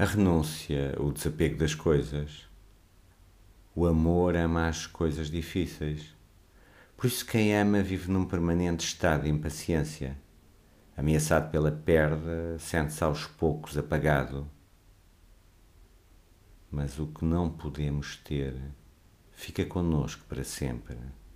A renúncia, o desapego das coisas, o amor ama as coisas difíceis. Por isso, quem ama vive num permanente estado de impaciência. Ameaçado pela perda, sente-se aos poucos apagado. Mas o que não podemos ter fica conosco para sempre.